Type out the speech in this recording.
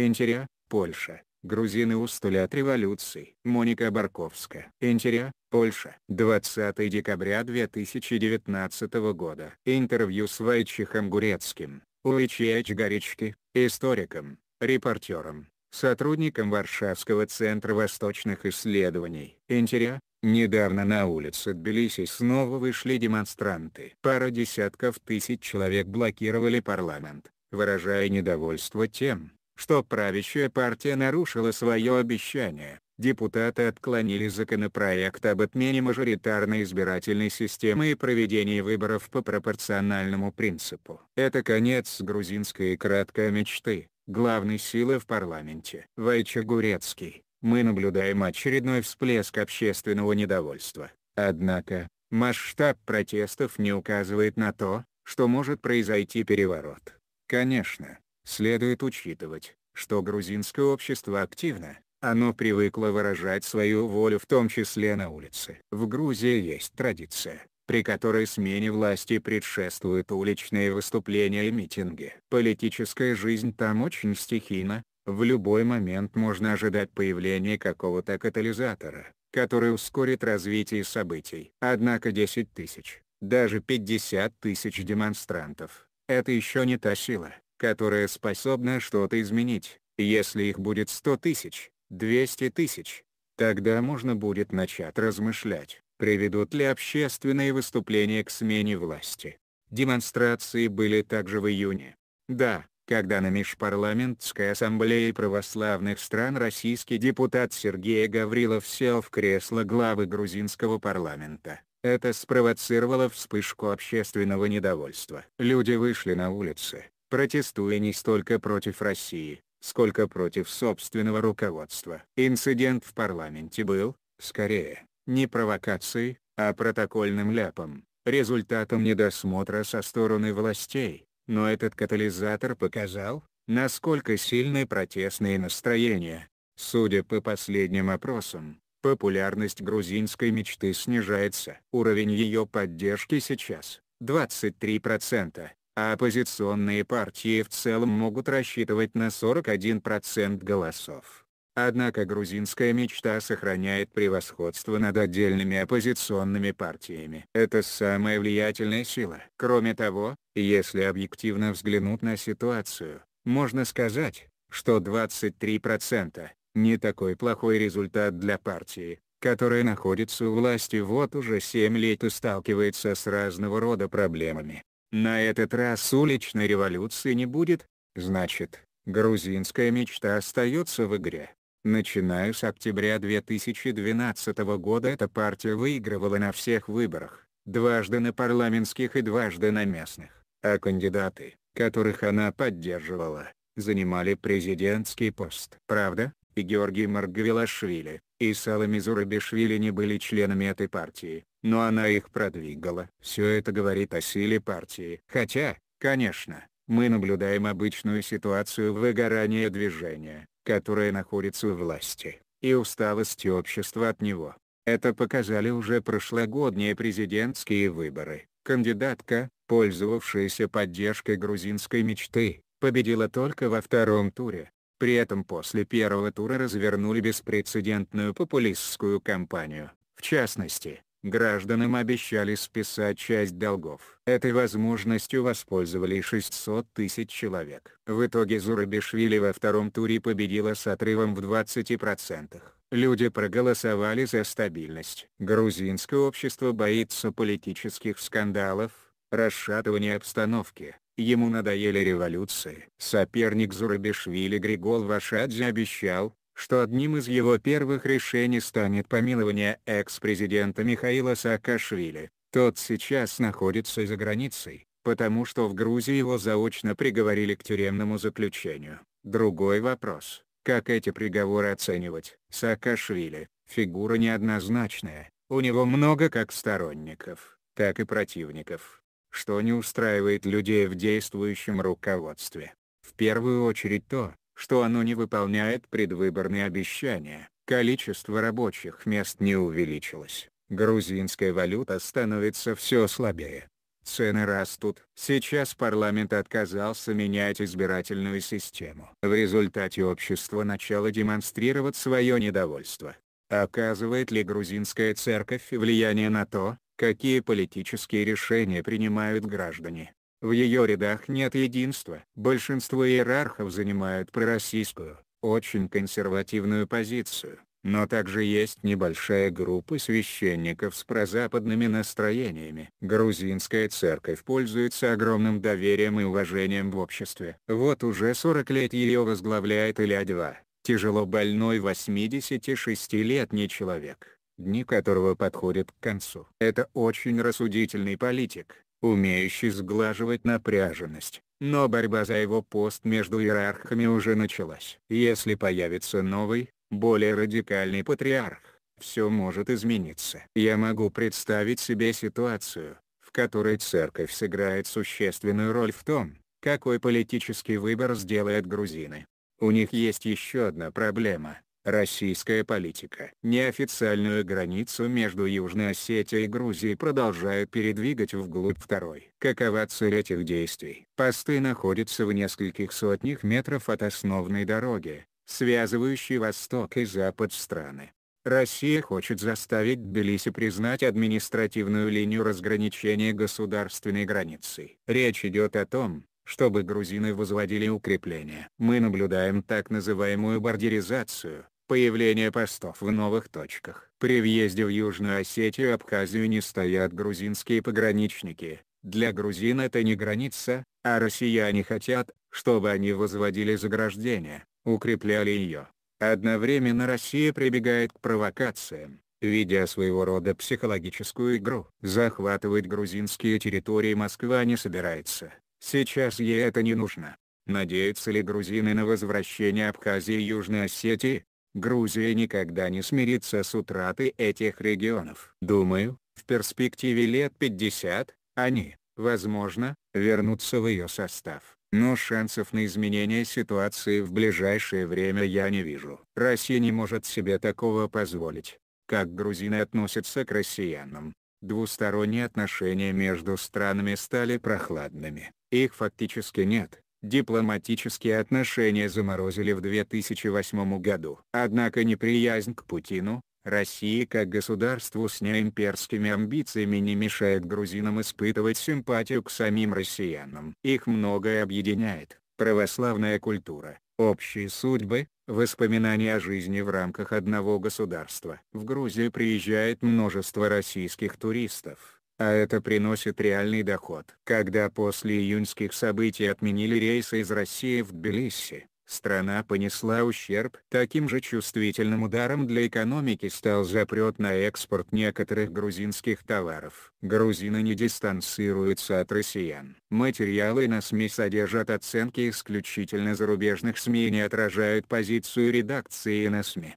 Энтерия, Польша. Грузины устали от революций. Моника Барковская. Энтерия, Польша. 20 декабря 2019 года. Интервью с Вайчихом Гурецким, Уичьяч Горечки. историком, репортером, сотрудником Варшавского центра восточных исследований. Интеря, недавно на улице Тбилиси снова вышли демонстранты. Пара десятков тысяч человек блокировали парламент, выражая недовольство тем, что правящая партия нарушила свое обещание. Депутаты отклонили законопроект об отмене мажоритарной избирательной системы и проведении выборов по пропорциональному принципу. Это конец грузинской краткой мечты, главной силы в парламенте. Вайчагурецкий, мы наблюдаем очередной всплеск общественного недовольства. Однако, масштаб протестов не указывает на то, что может произойти переворот. Конечно, Следует учитывать, что грузинское общество активно, оно привыкло выражать свою волю в том числе на улице. В Грузии есть традиция, при которой смене власти предшествуют уличные выступления и митинги. Политическая жизнь там очень стихийна, в любой момент можно ожидать появления какого-то катализатора, который ускорит развитие событий. Однако 10 тысяч, даже 50 тысяч демонстрантов, это еще не та сила, которая способна что-то изменить. Если их будет 100 тысяч, 200 тысяч, тогда можно будет начать размышлять, приведут ли общественные выступления к смене власти. Демонстрации были также в июне. Да, когда на Межпарламентской ассамблее православных стран российский депутат Сергей Гаврилов сел в кресло главы грузинского парламента. Это спровоцировало вспышку общественного недовольства. Люди вышли на улицы, протестуя не столько против России, сколько против собственного руководства. Инцидент в парламенте был, скорее, не провокацией, а протокольным ляпом, результатом недосмотра со стороны властей, но этот катализатор показал, насколько сильны протестные настроения. Судя по последним опросам, популярность грузинской мечты снижается. Уровень ее поддержки сейчас – 23%, а оппозиционные партии в целом могут рассчитывать на 41% голосов. Однако грузинская мечта сохраняет превосходство над отдельными оппозиционными партиями. Это самая влиятельная сила. Кроме того, если объективно взглянуть на ситуацию, можно сказать, что 23% не такой плохой результат для партии, которая находится у власти вот уже 7 лет и сталкивается с разного рода проблемами. На этот раз уличной революции не будет, значит, грузинская мечта остается в игре. Начиная с октября 2012 года эта партия выигрывала на всех выборах, дважды на парламентских и дважды на местных, а кандидаты, которых она поддерживала, занимали президентский пост. Правда, и Георгий Маргавилашвили, и Салами Зурабишвили не были членами этой партии, но она их продвигала. Все это говорит о силе партии. Хотя, конечно, мы наблюдаем обычную ситуацию выгорания движения, которое находится у власти, и усталости общества от него. Это показали уже прошлогодние президентские выборы. Кандидатка, пользовавшаяся поддержкой грузинской мечты, победила только во втором туре. При этом после первого тура развернули беспрецедентную популистскую кампанию. В частности, Гражданам обещали списать часть долгов. Этой возможностью воспользовались 600 тысяч человек. В итоге Зурабишвили во втором туре победила с отрывом в 20%. Люди проголосовали за стабильность. Грузинское общество боится политических скандалов, расшатывания обстановки. Ему надоели революции. Соперник Зурабишвили Григол Вашадзе обещал, что одним из его первых решений станет помилование экс-президента Михаила Саакашвили. Тот сейчас находится за границей, потому что в Грузии его заочно приговорили к тюремному заключению. Другой вопрос, как эти приговоры оценивать? Саакашвили, фигура неоднозначная, у него много как сторонников, так и противников. Что не устраивает людей в действующем руководстве? В первую очередь то, что оно не выполняет предвыборные обещания. Количество рабочих мест не увеличилось, грузинская валюта становится все слабее. Цены растут. Сейчас парламент отказался менять избирательную систему. В результате общество начало демонстрировать свое недовольство. Оказывает ли грузинская церковь влияние на то, какие политические решения принимают граждане? В ее рядах нет единства. Большинство иерархов занимают пророссийскую, очень консервативную позицию, но также есть небольшая группа священников с прозападными настроениями. Грузинская церковь пользуется огромным доверием и уважением в обществе. Вот уже 40 лет ее возглавляет Илья-2, тяжело больной 86-летний человек, дни которого подходят к концу. Это очень рассудительный политик, умеющий сглаживать напряженность, но борьба за его пост между иерархами уже началась. Если появится новый, более радикальный патриарх, все может измениться. Я могу представить себе ситуацию, в которой церковь сыграет существенную роль в том, какой политический выбор сделают грузины. У них есть еще одна проблема. Российская политика. Неофициальную границу между Южной Осетией и Грузией продолжают передвигать вглубь второй. Какова цель этих действий? Посты находятся в нескольких сотнях метров от основной дороги, связывающей восток и запад страны. Россия хочет заставить Тбилиси признать административную линию разграничения государственной границы. Речь идет о том, чтобы грузины возводили укрепления. Мы наблюдаем так называемую бордеризацию, Появление постов в новых точках. При въезде в Южную Осетию и Абхазию не стоят грузинские пограничники. Для грузин это не граница, а россияне хотят, чтобы они возводили заграждение, укрепляли ее. Одновременно Россия прибегает к провокациям, ведя своего рода психологическую игру. Захватывать грузинские территории Москва не собирается, сейчас ей это не нужно. Надеются ли грузины на возвращение Абхазии и Южной Осетии? Грузия никогда не смирится с утратой этих регионов. Думаю, в перспективе лет 50, они, возможно, вернутся в ее состав. Но шансов на изменение ситуации в ближайшее время я не вижу. Россия не может себе такого позволить. Как грузины относятся к россиянам? Двусторонние отношения между странами стали прохладными. Их фактически нет дипломатические отношения заморозили в 2008 году. Однако неприязнь к Путину, России как государству с неимперскими амбициями не мешает грузинам испытывать симпатию к самим россиянам. Их многое объединяет, православная культура, общие судьбы, воспоминания о жизни в рамках одного государства. В Грузию приезжает множество российских туристов а это приносит реальный доход. Когда после июньских событий отменили рейсы из России в Тбилиси, страна понесла ущерб. Таким же чувствительным ударом для экономики стал запрет на экспорт некоторых грузинских товаров. Грузины не дистанцируются от россиян. Материалы на СМИ содержат оценки исключительно зарубежных СМИ и не отражают позицию редакции на СМИ.